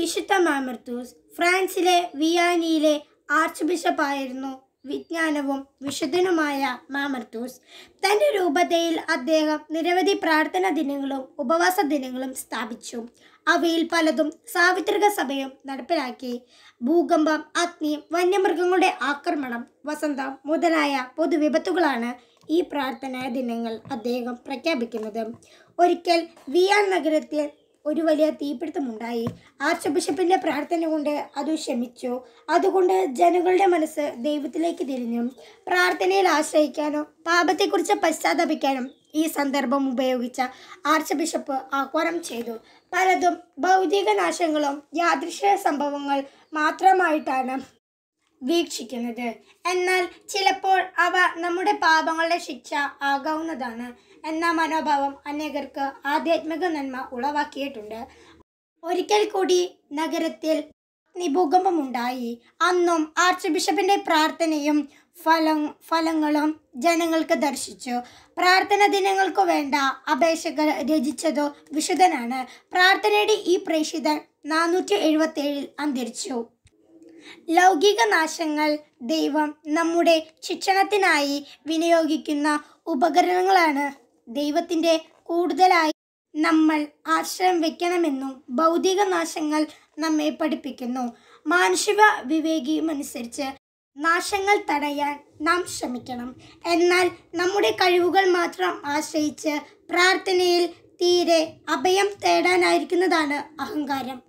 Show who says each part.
Speaker 1: വിശുദ്ധ മാമർത്തൂസ് ഫ്രാൻസിലെ വിയാനിയിലെ ആർച്ച് ബിഷപ്പായിരുന്നു വിജ്ഞാനവും വിശുദ്ധനുമായ മാമർത്തൂസ് തൻ്റെ രൂപതയിൽ അദ്ദേഹം നിരവധി പ്രാർത്ഥനാ ദിനങ്ങളും ഉപവാസ ദിനങ്ങളും സ്ഥാപിച്ചു അവയിൽ പലതും സാവിത്രിക സഭയും നടപ്പിലാക്കി ഭൂകമ്പം അഗ്നി വന്യമൃഗങ്ങളുടെ ആക്രമണം വസന്തം മുതലായ പൊതുവിപത്തുകളാണ് ഈ പ്രാർത്ഥനാ ദിനങ്ങൾ അദ്ദേഹം പ്രഖ്യാപിക്കുന്നത് ഒരിക്കൽ വിയാൻ നഗരത്തിൽ ഒരു വലിയ തീപിടുത്തമുണ്ടായി ആർച്ച് ബിഷപ്പിൻ്റെ പ്രാർത്ഥന കൊണ്ട് അത് ശമിച്ചു അതുകൊണ്ട് ജനങ്ങളുടെ മനസ്സ് ദൈവത്തിലേക്ക് തിരിഞ്ഞു പ്രാർത്ഥനയിൽ ആശ്രയിക്കാനോ പാപത്തെക്കുറിച്ച് പശ്ചാത്തപിക്കാനും ഈ സന്ദർഭം ഉപയോഗിച്ച ആർച്ച് ബിഷപ്പ് ആഹ്വാനം ചെയ്തു പലതും ഭൗതിക നാശങ്ങളും യാദൃശ്യ സംഭവങ്ങൾ മാത്രമായിട്ടാണ് വീക്ഷിക്കുന്നത് എന്നാൽ ചിലപ്പോൾ അവ നമ്മുടെ പാപങ്ങളുടെ ശിക്ഷ ആകാവുന്നതാണ് എന്ന മനോഭാവം അനേകർക്ക് ആധ്യാത്മിക നന്മ ഉളവാക്കിയിട്ടുണ്ട് ഒരിക്കൽ കൂടി നഗരത്തിൽ ഉണ്ടായി അന്നും ആർച്ച് ബിഷപ്പിൻ്റെ പ്രാർത്ഥനയും ഫലം ഫലങ്ങളും ജനങ്ങൾക്ക് ദർശിച്ചു പ്രാർത്ഥന ദിനങ്ങൾക്ക് വേണ്ട അപേക്ഷകൾ രചിച്ചതോ വിശുദ്ധനാണ് പ്രാർത്ഥനയുടെ ഈ പ്രേക്ഷിതൻ നാനൂറ്റി എഴുപത്തി അന്തരിച്ചു ലൗകിക നാശങ്ങൾ ദൈവം നമ്മുടെ ശിക്ഷണത്തിനായി വിനിയോഗിക്കുന്ന ഉപകരണങ്ങളാണ് ദൈവത്തിൻ്റെ കൂടുതലായി നമ്മൾ ആശ്രയം വയ്ക്കണമെന്നും ഭൗതിക നാശങ്ങൾ നമ്മെ പഠിപ്പിക്കുന്നു മാനുഷിക വിവേകിയുമനുസരിച്ച് നാശങ്ങൾ തടയാൻ നാം ശ്രമിക്കണം എന്നാൽ നമ്മുടെ കഴിവുകൾ മാത്രം ആശ്രയിച്ച് പ്രാർത്ഥനയിൽ തീരെ അഭയം തേടാനായിരിക്കുന്നതാണ് അഹങ്കാരം